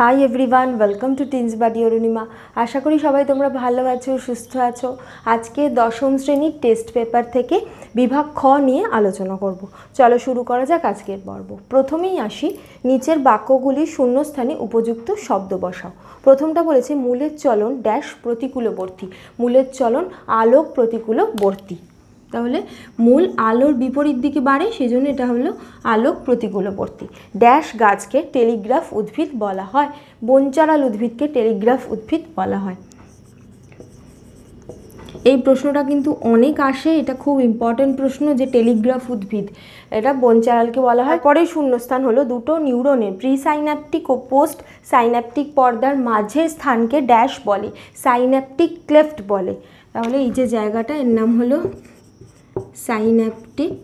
high everyone welcome to teens buddy Arunima আশা করি সবাই তোমরা ভালো আছো সুস্থ আছো আজকে দশম শ্রেণীর টেস্ট পেপার থেকে বিভাগ খ নিয়ে আলোচনা করব চলো শুরু করা যাক আজকের পর্ব প্রথমেই আসি নিচের বাক্যগুলি শূন্যস্থানে উপযুক্ত শব্দ বসাও প্রথমটা বলেছে মূলের চলন ড্যাশ প্রতিকূলবর্তী মূলের চলন আলোক প্রতিকূলবর্তী তাহলে মূল আলোর বিপরীত দিকে বাড়ে সেই জন্য এটা হলো আলোক প্রতিকূলবর্তী ড্যাশ গাছকে টেলিগ্রাফ উদ্ভিদ বলা হয় বনচারাল উদ্ভিদকে টেলিগ্রাফ উদ্ভিদ বলা হয় এই প্রশ্নটা কিন্তু অনেক আসে এটা খুব ইম্পর্টেন্ট প্রশ্ন যে টেলিগ্রাফ উদ্ভিদ এটা বনচারালকে বলা হয় পরে শূন্যস্থান হলো দুটো নিউরনের প্রি সাইন্যাপটিক ও পোস্ট সাইন্যাপটিক পর্দার মাঝের স্থানকে ড্যাশ বলে সাইন্যাপটিক ক্লেফট বলে তাহলে এই যে জায়গাটা এর নাম হলো সাইনাপটিক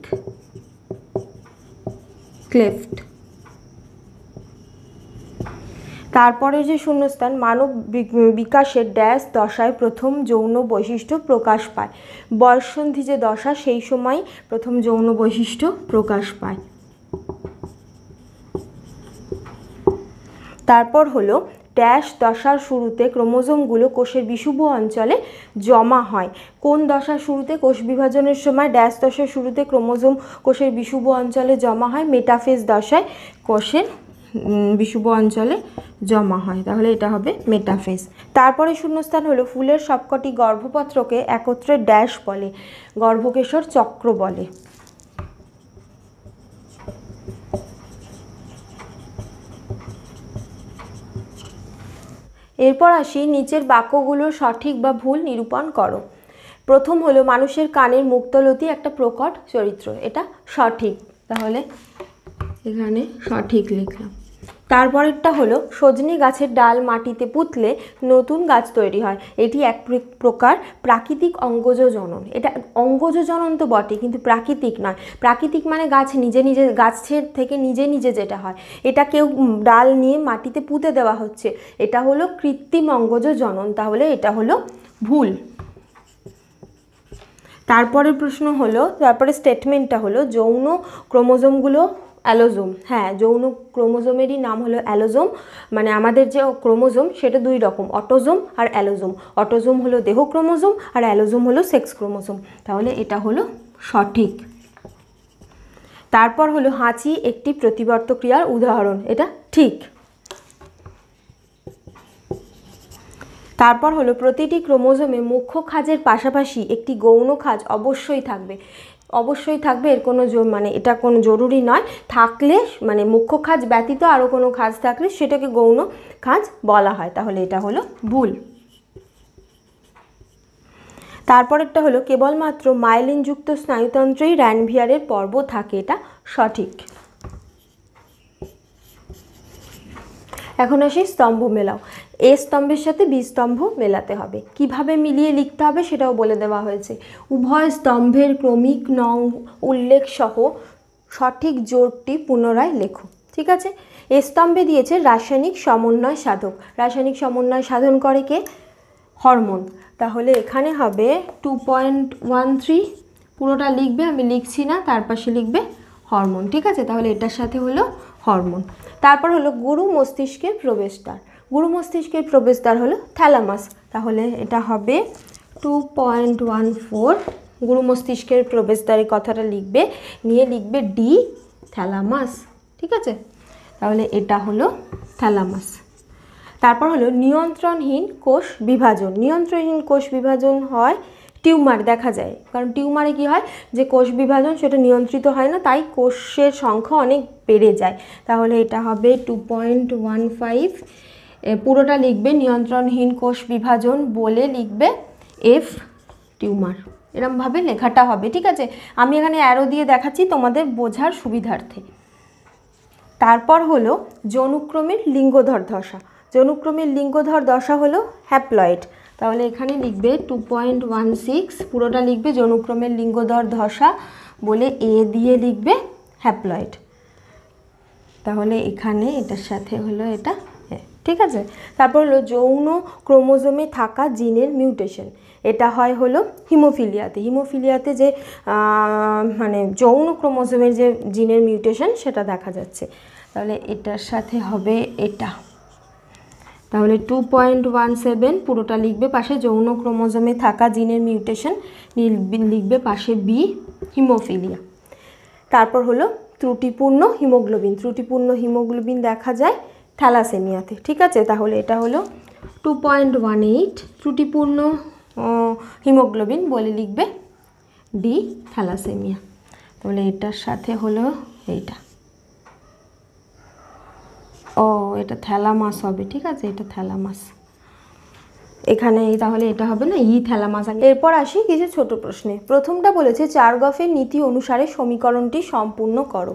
ক্লেফট তারপরে যে শূন্যস্থান মানব বিকাশের ড্যাশ দশায় প্রথম যৌন বৈশিষ্ট্য প্রকাশ পায় বয়সন্ধি যে দশা সেই সময় প্রথম যৌন বৈশিষ্ট্য প্রকাশ পায় তারপর হলো ড্যাশ দশার শুরুতে ক্রোমোজোমগুলো কোষের বিশুভ অঞ্চলে জমা হয় কোন দশার শুরুতে কোষ বিভাজনের সময় ড্যাশ দশার শুরুতে ক্রোমোজোম কোষের বিশুভ অঞ্চলে জমা হয় মেটাফেজ দশায় কোষের বিশুভ অঞ্চলে জমা হয় তাহলে এটা হবে মেটাফেজ তারপরে শূন্যস্থান হলো ফুলের সবকটি গর্ভপত্রকে একত্রে ড্যাশ বলে গর্ভকেশর চক্র বলে এরপর আসি নিচের বাক্যগুলো সঠিক বা ভুল নিরূপণ করো প্রথম হলো মানুষের কানের মুক্তলতি একটা প্রকট চরিত্র এটা সঠিক তাহলে এখানে সঠিক লিখলাম তারপরেরটা হলো সজনে গাছের ডাল মাটিতে পুঁতলে নতুন গাছ তৈরি হয় এটি এক প্রকার প্রাকৃতিক অঙ্গজ জনন এটা অঙ্গজ জনন তো বটে কিন্তু প্রাকৃতিক নয় প্রাকৃতিক মানে গাছ নিজে নিজে গাছের থেকে নিজে নিজে যেটা হয় এটা কেউ ডাল নিয়ে মাটিতে পুঁতে দেওয়া হচ্ছে এটা হলো কৃত্রিম অঙ্গজ জনন তাহলে এটা হলো ভুল তারপরের প্রশ্ন হলো তারপরে স্টেটমেন্টটা হলো যৌন ক্রোমোজোমগুলো অ্যালোজোম হ্যাঁ যৌন ক্রোমোজোমেরই নাম হলো অ্যালোজোম মানে আমাদের যে ক্রোমোজোম সেটা দুই রকম অটোজোম আর অ্যালোজোম অটোজোম হলো দেহ ক্রোমোজোম আর অ্যালোজোম হলো সেক্স ক্রোমোজোম তাহলে এটা হলো সঠিক তারপর হলো হাঁচি একটি প্রতিবর্ত ক্রিয়ার উদাহরণ এটা ঠিক তারপর হলো প্রতিটি ক্রোমোজোমে মুখ্য খাজের পাশাপাশি একটি গৌণ খাজ অবশ্যই থাকবে অবশ্যই থাকবে এর কোনো মানে এটা কোনো জরুরি নয় থাকলে মানে মুখ্য খাজ ব্যতীত আরও কোনো খাজ থাকলে সেটাকে গৌণ খাজ বলা হয় তাহলে এটা হলো ভুল তারপরেরটা হলো কেবলমাত্র মাইলিনযুক্ত স্নায়ুতন্ত্রেই র্যানভিয়ারের পর্ব থাকে এটা সঠিক এখন আসি স্তম্ভ মেলাও এ স্তম্ভের সাথে বি স্তম্ভ মেলাতে হবে কিভাবে মিলিয়ে লিখতে হবে সেটাও বলে দেওয়া হয়েছে উভয় স্তম্ভের ক্রমিক নং উল্লেখ সহ সঠিক জোরটি পুনরায় লেখো ঠিক আছে এ স্তম্ভে দিয়েছে রাসায়নিক সমন্বয় সাধক রাসায়নিক সমন্বয় সাধন করে কে হরমোন তাহলে এখানে হবে টু পয়েন্ট ওয়ান থ্রি পুরোটা লিখবে আমি লিখছি না তার পাশে লিখবে হরমোন ঠিক আছে তাহলে এটার সাথে হলো হরমোন তারপর হলো গুরু মস্তিষ্কের প্রবেশদ্বার গুরু মস্তিষ্কের প্রবেশদ্বার হলো থ্যালামাস তাহলে এটা হবে টু পয়েন্ট ওয়ান ফোর গুরু মস্তিষ্কের প্রবেশদ্বারের কথাটা লিখবে নিয়ে লিখবে ডি থ্যালামাস ঠিক আছে তাহলে এটা হলো থ্যালামাস তারপর হলো নিয়ন্ত্রণহীন কোষ বিভাজন নিয়ন্ত্রণহীন কোষ বিভাজন হয় টিউমার দেখা যায় কারণ টিউমারে কি হয় যে কোষ বিভাজন সেটা নিয়ন্ত্রিত হয় না তাই কোষের সংখ্যা অনেক বেড়ে যায় তাহলে এটা হবে টু পয়েন্ট ওয়ান ফাইভ পুরোটা লিখবে নিয়ন্ত্রণহীন কোষ বিভাজন বলে লিখবে এফ টিউমার এরমভাবে লেখাটা হবে ঠিক আছে আমি এখানে অ্যারো দিয়ে দেখাচ্ছি তোমাদের বোঝার সুবিধার্থে তারপর হলো যনুক্রমের লিঙ্গধর দশা যনুক্রমের লিঙ্গধর দশা হলো হ্যাপ্লয়েড তাহলে এখানে লিখবে টু পয়েন্ট ওয়ান সিক্স পুরোটা লিখবে যনুক্রমের লিঙ্গধর দশা বলে এ দিয়ে লিখবে হ্যাপ্লয়েড তাহলে এখানে এটার সাথে হলো এটা ঠিক আছে তারপর হলো যৌন ক্রোমোজোমে থাকা জিনের মিউটেশন এটা হয় হলো হিমোফিলিয়াতে হিমোফিলিয়াতে যে মানে যৌন ক্রোমোজোমের যে জিনের মিউটেশন সেটা দেখা যাচ্ছে তাহলে এটার সাথে হবে এটা তাহলে টু পয়েন্ট ওয়ান সেভেন পুরোটা লিখবে পাশে যৌন ক্রোমোজোমে থাকা জিনের মিউটেশন লিখবে পাশে বি হিমোফিলিয়া তারপর হলো ত্রুটিপূর্ণ হিমোগ্লোবিন ত্রুটিপূর্ণ হিমোগ্লোবিন দেখা যায় থ্যালাসেমিয়াতে ঠিক আছে তাহলে এটা হলো টু পয়েন্ট ওয়ান এইট ত্রুটিপূর্ণ হিমোগ্লোবিন বলে লিখবে ডি থ্যালাসেমিয়া তাহলে এটার সাথে হলো এইটা ও এটা থ্যালামাস হবে ঠিক আছে এটা থ্যালামাস এখানে তাহলে এটা হবে না ই থ্যালামাস এরপর আসি কিছু ছোট প্রশ্নে প্রথমটা বলেছে চার গফের নীতি অনুসারে সমীকরণটি সম্পূর্ণ করো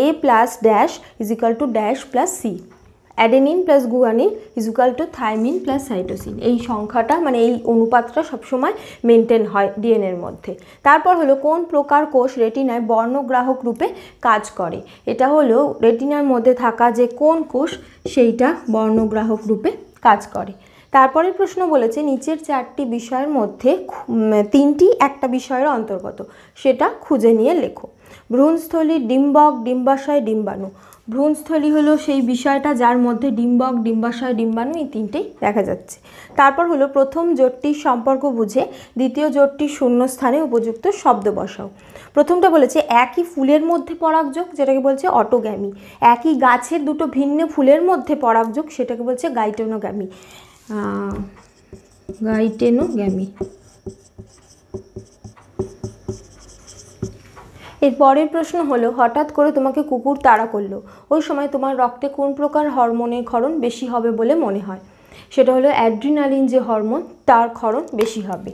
A plus dash equal two dash plus C adenine plus guanine equal two thymine plus cytosine এই সংখ্যাটা মানে এই অনুপাতটা সবসময় মেনটেন হয় ডিএনএর মধ্যে তারপর হলো কোন প্রকার কোষ রেটিনায় বর্ণগ্রাহক রূপে কাজ করে এটা হলো রেটিনার মধ্যে থাকা যে কোন কোষ সেইটা বর্ণগ্রাহক রূপে কাজ করে তারপরের প্রশ্ন বলেছে নিচের চারটি বিষয়ের মধ্যে তিনটি একটা বিষয়ের অন্তর্গত সেটা খুঁজে নিয়ে লেখো ভ্রূণস্থলী ডিম্বক ডিম্বাশয় ডিম্বাণু ভ্রূণস্থলী হলো সেই বিষয়টা যার মধ্যে ডিম্বক ডিম্বাশয় ডিম্বাণু এই তিনটেই দেখা যাচ্ছে তারপর হলো প্রথম জোটটির সম্পর্ক বুঝে দ্বিতীয় শূন্য শূন্যস্থানে উপযুক্ত শব্দ বসাও প্রথমটা বলেছে একই ফুলের মধ্যে পরাগযোগ যেটাকে বলছে অটোগ্যামি একই গাছের দুটো ভিন্ন ফুলের মধ্যে পরাগযোগ সেটাকে বলছে গাইটেনোগ্যামি গাইটেনোগ্যামি এর পরের প্রশ্ন হলো হঠাৎ করে তোমাকে কুকুর তাড়া করলো ওই সময় তোমার রক্তে কোন প্রকার হরমোনের ক্ষরণ বেশি হবে বলে মনে হয় সেটা হলো অ্যাড্রিনালিন যে হরমোন তার ক্ষরণ বেশি হবে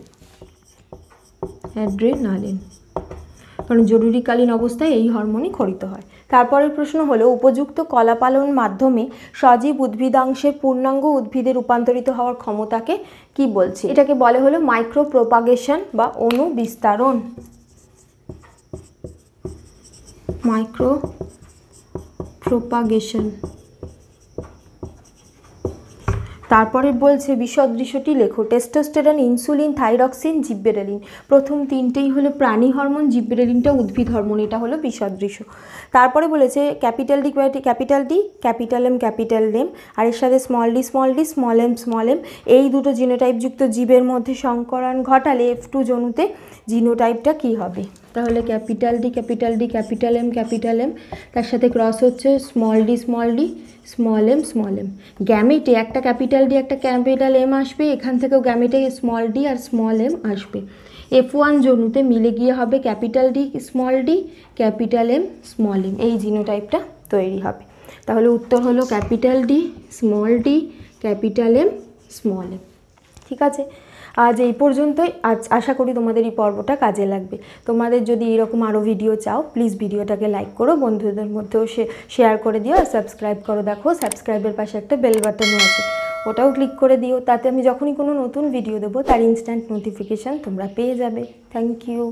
অ্যাড্রিনালিন কারণ জরুরিকালীন অবস্থায় এই হরমোনই খরিত হয় তারপরের প্রশ্ন হলো উপযুক্ত কলাপালন মাধ্যমে সজীব উদ্ভিদাংশের পূর্ণাঙ্গ উদ্ভিদে রূপান্তরিত হওয়ার ক্ষমতাকে কি বলছে এটাকে বলে হলো মাইক্রো প্রোপাগেশন বা অনুবিস্তারণ বিস্তারণ মাইক্রো প্রোপাগেশন তারপরে বলছে বিষদৃশ্যটি লেখো টেস্টোস্টেরন ইনসুলিন থাইরক্সিন জিব্বেরেলিন প্রথম তিনটেই হলো প্রাণী হরমোন জিব্বেরেলিনটা উদ্ভিদ হরমোন এটা হলো বিষদৃশ্য তারপরে বলেছে capital D capital D capital M capital M আর এর সাথে small D small D small M small M এই দুটো জিনোটাইপযুক্ত জীবের মধ্যে সংকরণ ঘটালে এফ টু জনুতে জিনোটাইপটা কী হবে তাহলে capital D capital D capital M capital M তার সাথে ক্রস হচ্ছে small D small D small M small M গ্যামেটে একটা ক্যাপিটাল ডি একটা ক্যাপিটাল এম আসবে এখান থেকেও গ্যামেটে স্মল ডি আর স্মল এম আসবে এফ ওয়ান জনুতে মিলে গিয়ে হবে capital D small D capital M small M এই জিনো টাইপটা তৈরি হবে তাহলে উত্তর হলো capital D small D capital M small M ঠিক আছে আজ এই পর্যন্তই আজ আশা করি তোমাদের এই পর্বটা কাজে লাগবে তোমাদের যদি এরকম আরও ভিডিও চাও প্লিজ ভিডিওটাকে লাইক করো বন্ধুদের মধ্যেও শেয়ার করে দিও আর সাবস্ক্রাইব করো দেখো সাবস্ক্রাইবের পাশে একটা বেল বাটনও আছে ওটাও ক্লিক করে দিও তাতে আমি যখনই কোনো নতুন ভিডিও দেবো তার ইনস্ট্যান্ট নোটিফিকেশান তোমরা পেয়ে যাবে থ্যাংক ইউ